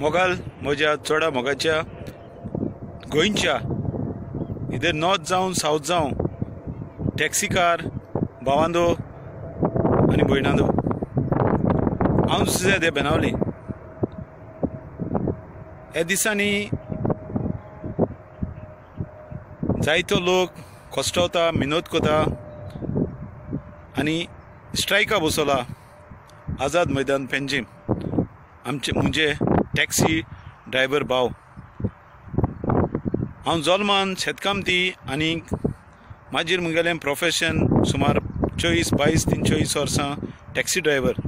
मोगाल म्हज्या चोडा मोगाच्या गोंयच्या इधर नॉर्थ जावं साऊथ जावं टॅक्सी कार भावांदो आनी भयणांदो हांव दुसऱ्या ते बेनावली ह्या दिसांनी जायतो लोक कोस्टावता मिनोद कोता आनी स्ट्रायका बसोला आझाद मैदान पेंजीम आमचे म्हणजे टॅक्सी ड्रायव्हर भाव हांव जल्मान ती आणि माझे म्हगेलें प्रोफेशन सुमार चोवीस बावीस तीन चोवीस वर्सां टॅक्सी ड्रायव्हर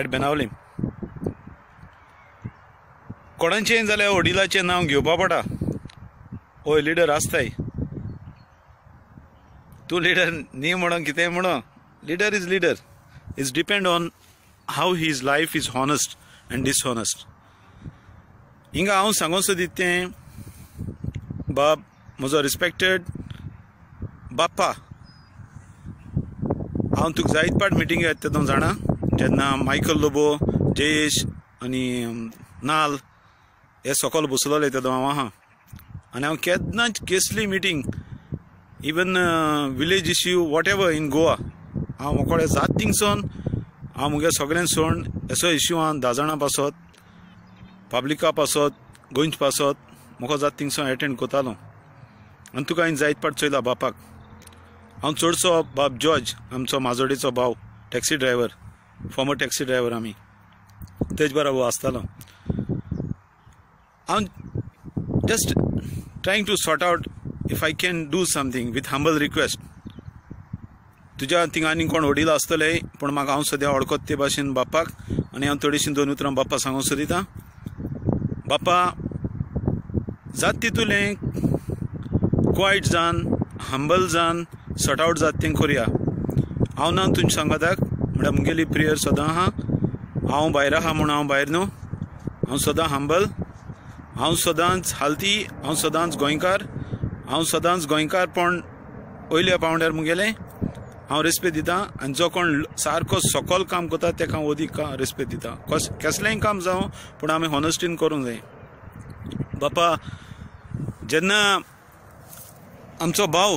एट बेनावलीम कोणाचें जाल्यार वडिलाचे नांव घेवपा पडा ओय लिडर आसताय तूं लिडर न्ही म्हणून कितें म्हण leader is leader is depend on how his life is honest and dishonest हिंगा हांव सांगून सोदीत तें बाब म्हजो रिस्पेक्टेड बाप्पा हांव तुका जायत पाट मिटींग येता तो जाणा जेन्ना मायकल लोबो जयेश आनी नाल हे सकोल बसलोले येता हांव आहा आनी हांव केन्नाच केसली meeting even village issue whatever in Goa हांव मोकोडे जात थिंगसोन हांव मुगे सगळ्यांक सोड असो इश्यू हांव धा जाणां पासत पाब्लिका पासत गोंय पासत मुखो थिंगसो एटेंड कोतालो आनी तुका हांवें जायत पाट चोयला बापाक हांव चडसो बाब जॉर्ज आमचो माजोडेचो भाव taxi driver former taxi driver आमी तेज बराबर आसतालो हांव just trying to sort out if I can do something with humble request तुज्या थिंगा आनी कोण वडिला आसतले पूण म्हाका हांव सद्या ओळखत ते भाशेन बापाक आनी हांव थोडीशीं दोन उतरां बापा सांगूंक सोदिता बापा जात तितुलें क्वायट जावन हंबल जावन सॉर्ट आवट जात तें कोरया हांव ना तुज्या सांगाताक म्हळ्यार मुगेली प्रेयर सदां आहा हांव भायर आहा म्हूण हांव भायर न्हू हांव सदां हंबल हांव सदांच हालती हांव सदांच गोंयकार हांव सदांच गोंयकार पण वयल्या पावंड्यार मुगेलें हांव रेस्पेद दितां आनी जो कोण सारको सकल काम करता तेका हांव का रेस्पेद दितां कस काम जावं पूण आमी हॉनेस्टीन करूंक जाय बापा जेन्ना आमचो भाव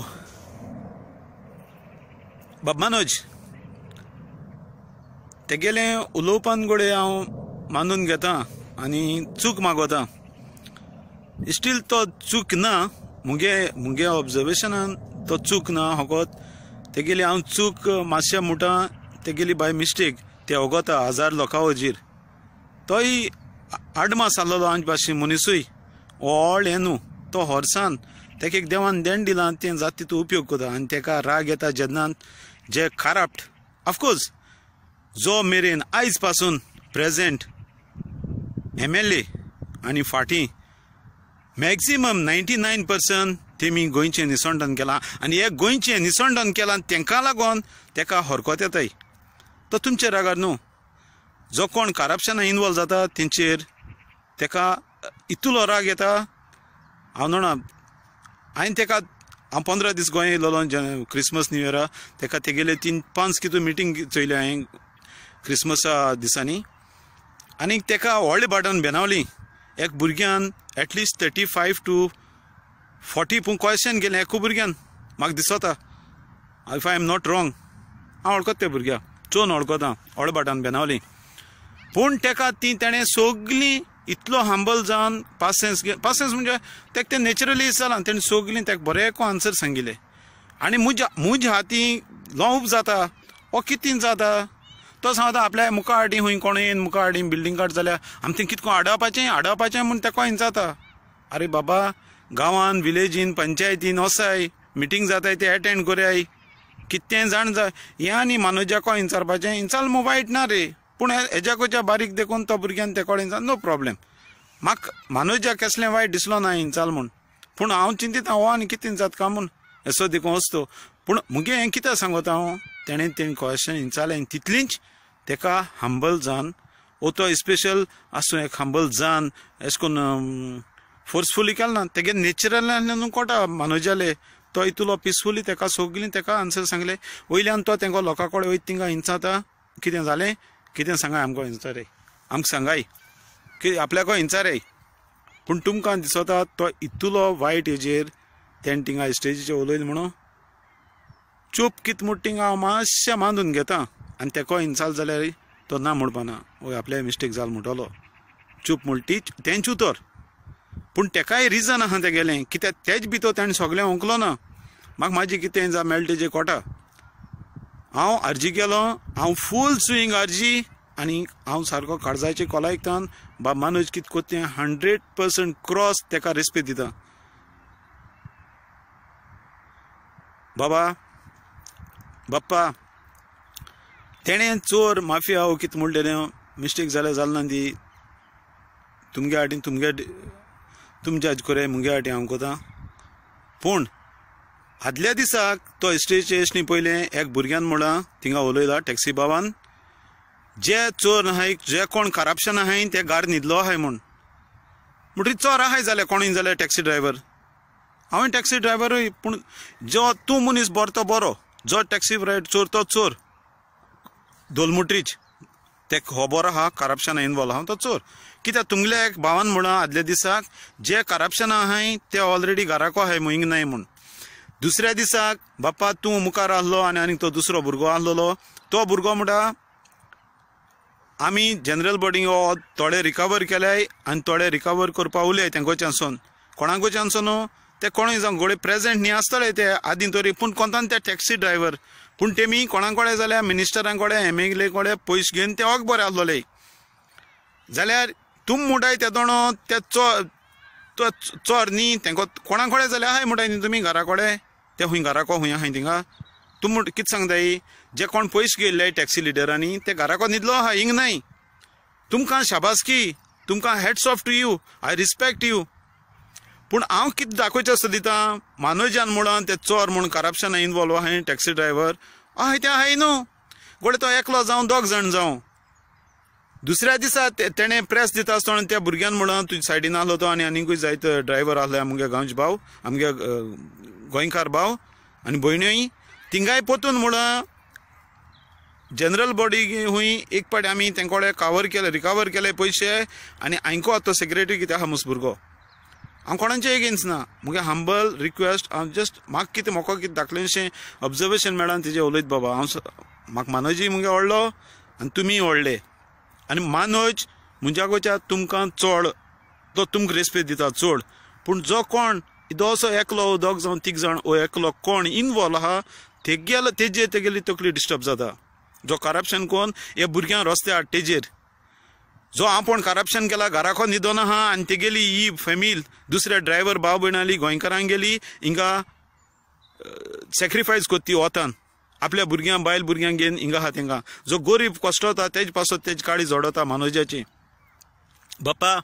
बाब मनोज तेगेले उलोवपान गोडे हांव मानून घेतां आनी चूक मागोता स्टील तो चूक ना मुगे मुगे ऑब्जर्वेशनान तो चूक ना होकोत तेगेली हांव चूक मातशें म्हुटा तेगेली बाय मिस्टेक ते ओगोता हजार लोकां वजीर तोय आडमास मास आसलेलो आमचे पाशी मनीसूय हें न्हू तो हॉर्सान तेका एक देवान देण दिलां तें जात तितू उपयोग करता आनी तेका राग येता जेन्ना जे खाराप्ट ऑफकोर्स जो मेरेन आयज पासून प्रेजेंट एम एल ए आनी फाटीं मॅक्झिमम नायन्टी नायन पर्संट तेमी गोंयचें निसंडन केलां आनी हे गोंयचें निसंडन केलां तांकां लागून तेका हरकत येताय तो तुमचे रागार न्हू जो कोण करप्शनान इनवॉल्व जाता तेंचेर तेका इतलो राग येता हांव म्हणा हांवें ताका हांव पंदरा दीस गोंय जे क्रिसमस न्यू इयरा ताका तेगेले तीन पांच कितू मिटींग चोयली हांवें क्रिसमसा दिसांनी आनीक तेका व्हडलें बाटान बेनावली एक भुरग्यान at least thirty five to forty पूण गेले हे खूब भुरग्यान म्हाका दिसोता if I am not wrong हांव वळखत त्या भुरग्या चोन वळखता ओडबाटान बेनावली पूण तेका ती तेणें सोगलीं इतलो हांबल जावन पासेंस पासेंस म्हणजे तेका तें नॅचरली जालां तेणें सोगलीं तेका को आन्सर सांगिल्लें आनी म्हज्या म्हज्या हाती लोंब जाता ओ कितें जाता तो सांगता आपल्या मुखार हाडी खूंय कोण येन मुखार आडी बिल्डींग काड जाल्यार आमी तें कितको आडावपाचें आडावपाचें म्हूण तेका हें जाता आरे बाबा गांवान विलेजीन पंचायतीन वसाय मिटींग जाताय ते अटेंड कोराय कितें जाण जाय हें आनी मानुजाको इंचारपाचें इंचाल मो ना रे पूण हेज्याकोच्या बारीक देखून तो भुरग्यान तेकोडे इंचाल नो प्रॉब्लेम म्हाका मानुजा केसलें वायट दिसलो ना इंचाल म्हूण पूण हांव चिंतिता हो आनी कितें जात काय म्हूण असो देखून वचतो पूण मुगे हें कितें सांगोता हांव तेणें तें क्वेश्चन इंचालें तितलींच तेका हंबल जावन ओतो स्पेशल आसूं एक हांबल जावन एश कोन्न फोर्सफुली ना तेगे नेचरलान कोटा मनोजाले तो इतलो पिसफुली तेका सोगलीं तेका आन्सर सांगले वयल्यान तो तेंको लोकां कडेन वयता तिंगा हिंसाता कितें जालें कितें सांगाय आमकां रे आमकां सांगाय की आपल्याको रे पूण तुमकां दिसता तो इतलो वायट हेजेर तेणें तिंगा स्टेजीचे उलयलें म्हणून चूप कित म्हूण तिंगा हांव मातशें मानून घेता आनी तेको इन्साल जाल्यार तो ना म्हणपाना हय आपले मिस्टेक जाल म्हणटलो चूप म्हण ती तेंच उतर पूण तेकाय रिजन आहा तेगेलें कित्याक तेज भितर ताणें सगळें ओंकलो ना म्हाका म्हाजें कितें जा मेळटा तेजें कोटा हांव आर्जी गेलो हांव फूल स्विंग आर्जी आनी हांव सारको काळजाचे कोलायतान बा मनोज कित कोत तें हंड्रेड पर्संट क्रॉस तेका रेस्पेद दिता बाबा बाप्पा तेणें चोर माफिया कित म्हणलेलें मिस्टेक जाल्यार जालना दी तुमगे हाडीन तुमगे तुमच्या अजकुरे मुगे फाटी हांव कोता पूण आदल्या दिसाक तो एसटीचे स्टेशनी पयलें एक भुरग्यान म्हणला थिंगा उलयला टॅक्सी बाबान जे चोर आहाय जे कोण करप्शन आहाय ते गार न्हिदलो आहाय म्हूण म्हणटरी चोर आहाय झाले कोणी जाल्यार टॅक्सी ड्रायव्हर हांवें टॅक्सी ड्रायव्हरूय पूण जो तूं मनीस बरो तो बरो जो टॅक्सी रायड चोर तो चोर दोलमुट्रीच ते खबर आहा करप्शन इनवॉल्व आहा तो चोर कित्याक तुमगेले एक भावान म्हणून आदल्या दिसाक जे करप्शन आहाय ते ऑलरेडी घराको आहाय मुईंग नाय म्हूण दुसऱ्या दिसाक बाप्पा तूं मुखार आसलो आनी आनीक तो दुसरो भुरगो आसलेलो तो भुरगो म्हणटा आमी जनरल बॉडी हो थोडे रिकवर केल्याय आनी थोडे रिकवर करपा उलय तेंकोच्यानसून कोणाकोच्यानसून ते कोणूय जावं घोडे प्रेजेंट न्ही आसतले ते आदीं तरी पूण कोणतान ते टॅक्सी ड्रायव्हर पूण तेमी कोणा कोडे जाल्यार मिनिस्टरां कोडे एम एल ए कोडे पयस घेवन ते ओग बरें आसलोले जाल्यार तुम मुटाय ते दोणो ते चो तो चोर न्ही तेंको कोणाकडे कोडे जाल्यार हाय मुटाय न्ही तुमी घरा कोडे ते खूंय घराको खूंय आहाय थिंगा तुम कितें सांगताय जे कोण पैस गेले टॅक्सी लिडरांनी ते घराको न्हिदलो हा हिंग न्हय तुमकां शाबासकी तुमकां hats off to you I respect you पूण हांव कितें दाखोवचें आसता दिता मानोजान म्हणून ते चोर म्हूण करप्शन इनवॉल्व आहाय टॅक्सी ड्रायव्हर हय तें आहाय न्हू गोडे तो एकलो जावं दोग जाण जावं दुसऱ्या दिसा तेणें प्रेस दिता आसतना त्या भुरग्यान म्हणून तुज्या सायडीन आसलो तो आनी आनीकूय जायत ड्रायव्हर आसले आमगे गांवचे भाव आमगे गोंयकार भाव आनी भयण्योय तिंगाय पोतून म्हणून जनरल बॉडी हुंय एक पाटी आमी तेंकोडे कावर केले रिकवर केले पयशे आनी आयको आतां सेक्रेटरी कितें आहा मुस भुरगो हांव कोणाचे एगेन्स ना मुगे हंबल रिक्वेस्ट हांव जस्ट म्हाका कितें मोको कितें दाखलेशें ऑब्जर्वेशन मॅडम तेजें उलयत बाबा हांव म्हाका मानोजी मुगे व्हडलो आनी तुम्ही व्हडले आनी मानोज म्हज्या गोच्या तुमकां चड तो तुमकां रेस्पेद दिता चड पूण जो कोण इदोसो एकलो दोग जावं तीग जाण ओ एकलो कोण इनवॉल्व आहा तेगेलो तेजेर तेगेली तकली डिस्टर्ब जाता जो करप्शन कोण या भुरग्यांक रस्ते हाड तेजेर जो आपण करप्शन केला घराखो न्हिदोन आहा आनी गेली ही फॅमिल दुसऱ्या ड्रायव्हर भाव आली गोयकारां गेली हिंगा सॅक्रिफायस कोत्ती वतान आपल्या भुरग्यां बायल भुरग्यांक घेवन हिंगा आहा तेंगा जो गरीब होता तेज पासो तेज काळी जोडता मनोजाची बाप्पा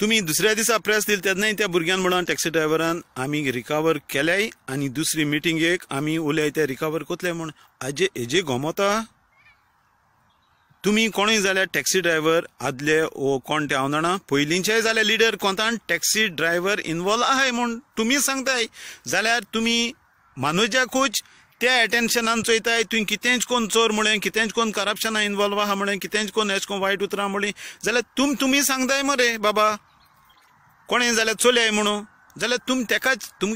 तुम्ही दुसऱ्या दिसा प्रेस दिली तेन्नाय त्या भुरग्यान म्हणून टॅक्सी ड्रायव्हरान आम्ही रिकवर केल्याय आणि दुसरी मिटींगेक आम्ही उलय ते रिकवर कोतले म्हणून हाजे हेजे गोमोता तुम्ही कोणी जाल्यार टॅक्सी ड्रायव्हर आदले ओ कोण ते हांव जाणा पयलींचेय जाल्यार लिडर कोंतान टॅक्सी ड्रायव्हर इनवॉल्व आहाय म्हूण तुमी सांगताय जाल्यार तुमी मानुजाकूच त्या एटेन्शनान चोयताय तुवें कितेंच कोण चोर म्हळें कितेंच कोण करप्शन इन्वॉल्व आहा म्हळें कितेंच कोण एश कोण वायट उतरां म्हळीं जाल्यार तुम तुमी सांगताय मरे बाबा कोणें जाल्यार चोलय म्हणून जाल्यार तुम तेकाच तुम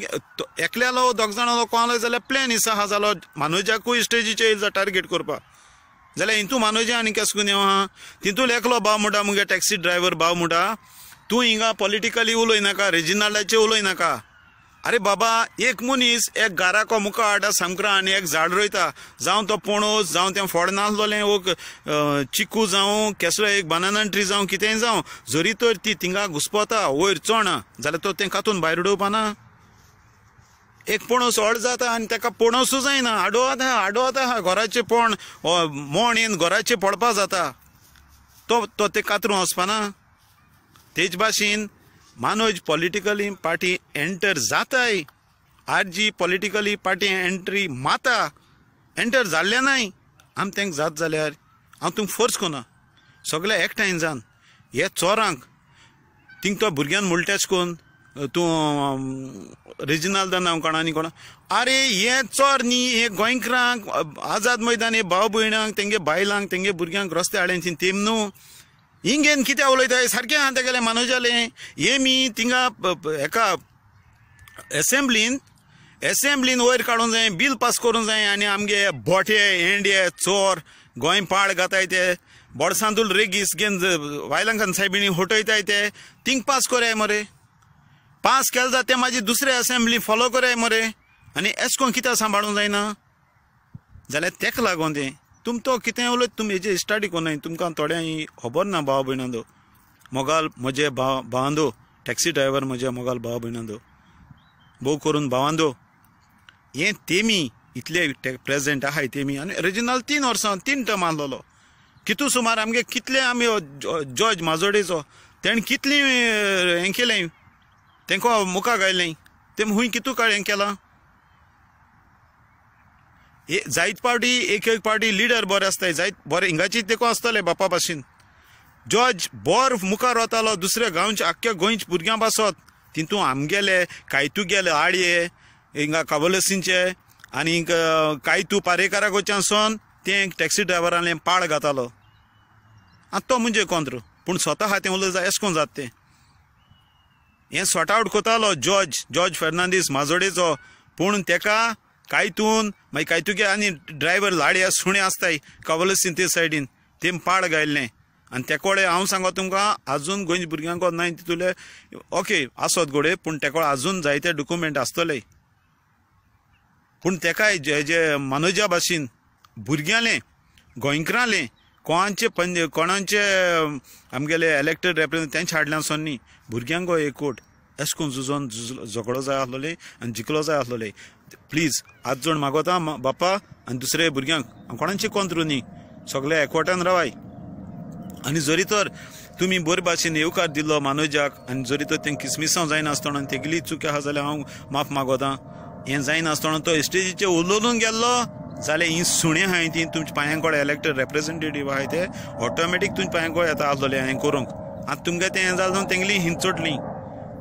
एकल्यालो दोग जाणालो कोणालो जाल्यार प्लॅन इसो आहा जालो मानुजाकूय स्टेजीचेर जाता टार्गेट करपाक जाल्यार हितू मानोजी आनी केस कोन्न येव आहा तितूंत एकलो भाव म्हणटा मुगे टॅक्सी ड्रायव्हर भाव म्हणटा तूं हिंगा पॉलिटिकली उलय नाका उलयनाका उलय नाका अरे बाबा एक मनीस एक गाराको आडा सामकरा आनी एक झाड रोयता जावं तो पणस जावं तें फोड नासलोलें ओक चिकू जावं केसरो एक बनाना ट्री जावं कितेंय जावं जरी तर ती थिंगा घुसपता वयर चोणा जाल्यार तो तें कातून भायर उडोवपाना एक पणस अड जाता आनी तेका पणसूच जायना आडवत आहा आडोवत आहा घोराचें पण मोण येवन घोराचें पडपा जाता तो तो ते कातरूं वचपाना तेज भाशेन मानोज पॉलिटिकली पार्टी एंटर जाताय आरजी जी पॉलिटिकली पार्टी एंट्री माता एंटर जाल्ले नाय आमी तेंक जात जाल्यार हांव तुमकां फोर्स कोना सगळे एकठांय जावन हे चोरांक तिंग तो भुरग्यान मुलटेच कोन तूं रिजनल नांव कोणा कोणा आरे हे चोर न्ही हे गोंयकारांक आझाद मैदान हे भाव भयणांक तेंगे बायलांक तेंगे भुरग्यांक रस्ते हाडल्यान तेम न्हू हिंगेन कित्या उलयताय सारकें आहा तेगेलें मानोजालें हे मी तिंगा हेका एसेंब्लीन एसेंब्लीन वयर काडूंक जाय बील पास करूंक जाय आनी आमगे बोटे एंडे चोर गोंय पाड घाताय ते बोडसांदूल रेगीस घेवन वायलांकान सायबिणी हटयताय ते तींग पास कोराय मरे पास केले ते माझी दुसरे असेंब्ली फॉलो कराय मरे आणि एश कोण सांभाळू सांबाळूंक जायना जाल्यार तेका लागून तें तुम तो कितें उलयत तुम हेजे स्टडी कोण तुमकां थोड्यांक खबर ना भाव भयणांदो मोगाल म्हजे भाव भावांदो टॅक्सी ड्रायव्हर म्हज्या मोगाल भाव भयणांदो भोव करून भावांदो हें तेमी इतले प्रेझेंट आहाय तेमी आनी ओरिजिनल तीन वर्सां तीन टर्म आसलेलो कितू सुमार आमगे कितले आमी जॉज माजोडेचो तेणें कितली हें केलें तेंको मुखा गायलें तेम खूंय कितू हें केलां जायत पावटी एक एक पावटी लिडर बरे आसताय जायत बरे हिंगाची तेको आसताले बापा भाशेन जॉर्ज बोर मुखार वतालो दुसऱ्या गांवचे आख्ख्या गोंयचे भुरग्यां पासत तितूंत आमगेले गेले आडये हिंगा काबोलसींचे आनी कायतू पारेकारा गोच्यान सोन तें टॅक्सी ड्रायव्हरालें पाळ घातालो आतां तो म्हणजे कोत्र पूण स्वता हाते उलोवं जाय एशें कोन्न जाता तें हें सॉर्ट आवट कोतालो जॉर्ज जॉर्ज फेर्नांदीस माजोडेचो पूण तेका कायतून मागीर कायतुगे आनी ड्रायव्हर लाडया सुणें आसताय कवलसीन ते सायडीन ते पाड गायल्लें आनी तेकोडे हांव सांगो तुमकां आजून गोंयच्या भुरग्यांक नाय तितूले ओके आसत पण पूण तेकोडे आजून जायते डॉक्युमेंट आसतले पूण तेकाय जे जे मनोजा भाशेन भुरग्यांलें कोणाचे पंच कोणाचे आमगेले इलेक्टेड रेप्रेझेंट त्यांच्या हाडल्यान न्ही भुरग्यांक एकवट एश करून झुजोन झगडो जाय आसलोले आनी जिकलो जाय आसलोले प्लीज आज जोण मागोता बापा आनी दुसरे भुरग्यांक कोणाचे कोंत्रू न्ही सगळे एकवटान रावाय आनी जरी तर तुमी बरे भाशेन येवकार दिल्लो मानोजाक आनी जरी तर तें किसमिसांव जायनासतना तेगेली चुकी आहा जाल्यार हांव माफ मागोता हें जायनासतना तो स्टेजीचेर उलोवन गेल्लो जाल्यार ही सुणे हाय ती तुमच्या पांयांकोड इलेक्टेड रेप्रेजेंटेटीव आहाय ते ऑटोमॅटीक तुमच्या पांयांकोड येता आसतलें हें करूंक आतां तुमकां तें हें जालें जावन तेंगली हिंचोटली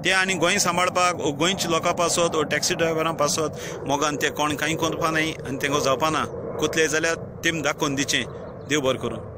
ते आनी गोंय सांबाळपाक ओ गोंयच्या लोकां पासत ओ टॅक्सी ड्रायव्हरां पासत मोगान ते कोण कांय करपा नाही आनी तेंगो जावपा ना कोतले जाल्यार तेमी दाखोवन दिचें देव बरें करूं